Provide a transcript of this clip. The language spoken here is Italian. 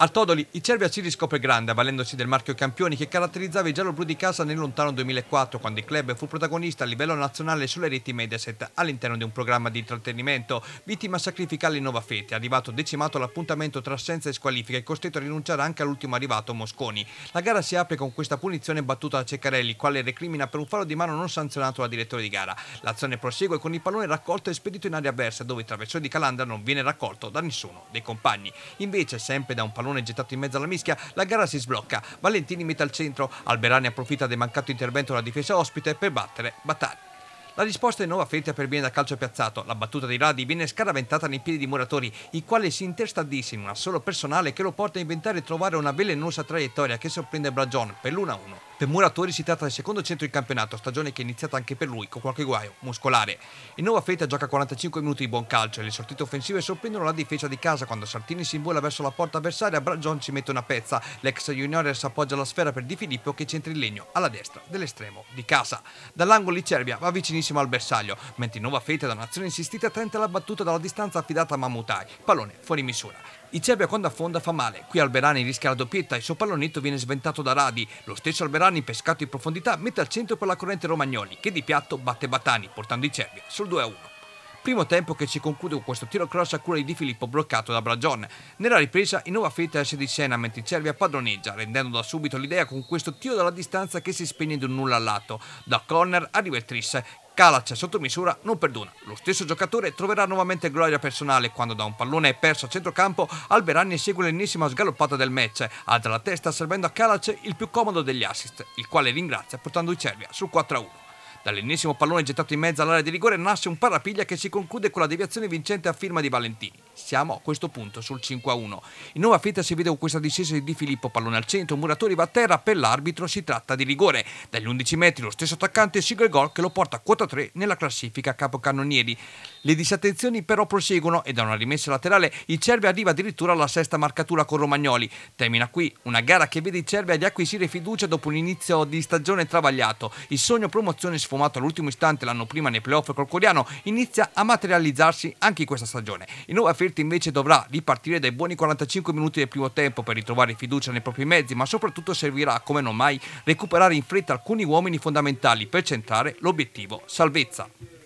Al Todoli, il Cervia si riscopre grande avvalendosi del marchio campioni che caratterizzava i giallo-blu di casa nel lontano 2004 quando il club fu protagonista a livello nazionale sulle reti Mediaset all'interno di un programma di intrattenimento, vittima sacrificale in Nova Fete, arrivato decimato all'appuntamento tra assenza e squalifica e costretto a rinunciare anche all'ultimo arrivato Mosconi. La gara si apre con questa punizione battuta da Ceccarelli, quale recrimina per un fallo di mano non sanzionato dal direttore di gara. L'azione prosegue con il pallone raccolto e spedito in aria avversa dove il traversone di Calandra non viene raccolto da nessuno dei compagni. Invece sempre da un pallone pallone gettato in mezzo alla mischia, la gara si sblocca. Valentini mette al centro, Alberani approfitta del mancato intervento della difesa ospite per battere Battaglia. La risposta è nuova fetta per bene da calcio piazzato. La battuta di Radi viene scaraventata nei piedi di Muratori, il quale si intestardisce in una solo personale che lo porta a inventare e trovare una velenosa traiettoria che sorprende Bragion per l'1-1. Per Muratori si tratta del secondo centro in campionato, stagione che è iniziata anche per lui con qualche guaio muscolare. Il Nuova Feta gioca 45 minuti di buon calcio e le sortite offensive sorprendono la difesa di casa quando Sartini si invola verso la porta avversaria, Bragion ci mette una pezza, l'ex Juniores appoggia la sfera per Di Filippo che centra il legno alla destra dell'estremo di casa. Dall'angolo di Cervia va vicinissimo al bersaglio, mentre il nuovo Feta da un'azione insistita tenta la battuta dalla distanza affidata a Mamutai, pallone fuori misura. Il Cervia quando affonda fa male, qui Alberani rischia la doppietta e il suo pallonetto viene sventato da Radi, lo stesso Alberani pescato in profondità mette al centro per la corrente Romagnoli che di piatto batte Batani portando i Cervia sul 2-1. Primo tempo che si conclude con questo tiro cross a cura di Filippo bloccato da Bragion. Nella ripresa in nuova fetta esce di scena mentre il Cervia padroneggia, rendendo da subito l'idea con questo tiro dalla distanza che si spegne di un nulla al lato. Da corner arriva il Tris Calac sotto misura non perdona. Lo stesso giocatore troverà nuovamente gloria personale quando da un pallone perso a centrocampo Alberani segue l'ennesima sgaloppata del match, alza la testa servendo a Calac il più comodo degli assist, il quale ringrazia portando i Cervia sul 4-1. Dall'ennesimo pallone gettato in mezzo all'area di rigore nasce un parapiglia che si conclude con la deviazione vincente a firma di Valentini siamo a questo punto sul 5 a 1. In nuova fetta si vede questa discesa di Di Filippo, pallone al centro, Muratori va a terra, per l'arbitro si tratta di rigore. Dagli 11 metri lo stesso attaccante sigla il gol che lo porta a quota 3 nella classifica capocannonieri. Le disattenzioni però proseguono e da una rimessa laterale il Cervi arriva addirittura alla sesta marcatura con Romagnoli. Termina qui una gara che vede il Cervi di acquisire fiducia dopo un inizio di stagione travagliato. Il sogno promozione sfumato all'ultimo istante l'anno prima nei playoff col coreano inizia a materializzarsi anche in questa stagione. In nuova fetta Spalletti invece dovrà ripartire dai buoni 45 minuti del primo tempo per ritrovare fiducia nei propri mezzi, ma soprattutto servirà, come non mai, recuperare in fretta alcuni uomini fondamentali per centrare l'obiettivo salvezza.